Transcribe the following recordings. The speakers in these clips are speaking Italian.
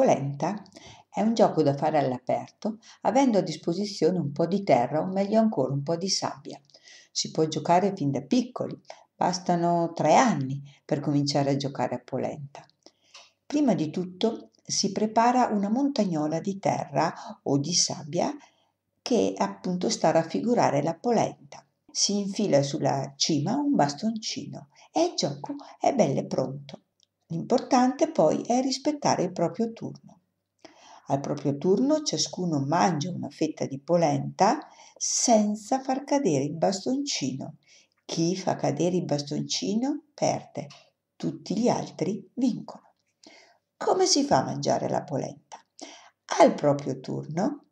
Polenta è un gioco da fare all'aperto, avendo a disposizione un po' di terra o meglio ancora un po' di sabbia. Si può giocare fin da piccoli, bastano tre anni per cominciare a giocare a polenta. Prima di tutto si prepara una montagnola di terra o di sabbia che appunto sta a raffigurare la polenta. Si infila sulla cima un bastoncino e il gioco è belle pronto. L'importante poi è rispettare il proprio turno. Al proprio turno ciascuno mangia una fetta di polenta senza far cadere il bastoncino. Chi fa cadere il bastoncino perde, tutti gli altri vincono. Come si fa a mangiare la polenta? Al proprio turno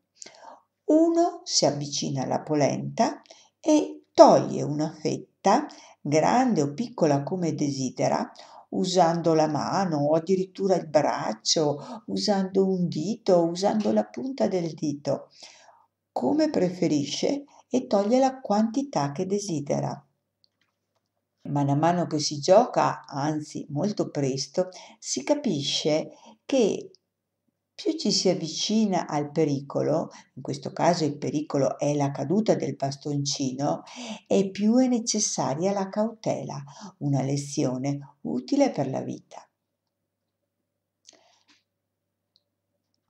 uno si avvicina alla polenta e toglie una fetta, grande o piccola come desidera, usando la mano o addirittura il braccio, usando un dito, usando la punta del dito, come preferisce e toglie la quantità che desidera. Man mano che si gioca, anzi molto presto, si capisce che più ci si avvicina al pericolo, in questo caso il pericolo è la caduta del bastoncino, e più è necessaria la cautela, una lezione utile per la vita.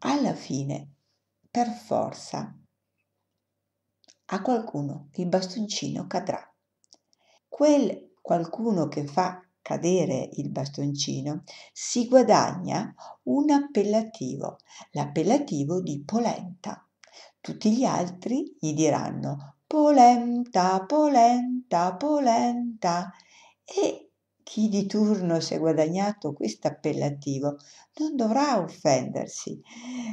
Alla fine, per forza, a qualcuno il bastoncino cadrà. Quel qualcuno che fa cadere il bastoncino, si guadagna un appellativo, l'appellativo di polenta. Tutti gli altri gli diranno polenta, polenta, polenta e chi di turno si è guadagnato questo appellativo non dovrà offendersi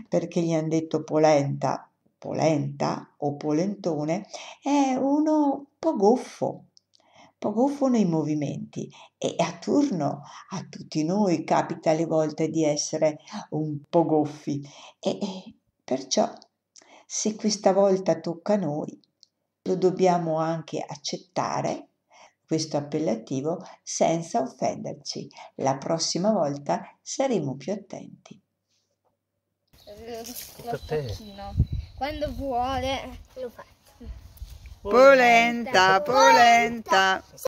perché gli hanno detto polenta polenta o polentone è uno un po' goffo, poco nei movimenti e a turno a tutti noi capita alle volte di essere un po' goffi e, e perciò se questa volta tocca a noi lo dobbiamo anche accettare questo appellativo senza offenderci. La prossima volta saremo più attenti. Lo, eh, lo Quando vuole lo fa polenta, polenta. polenta.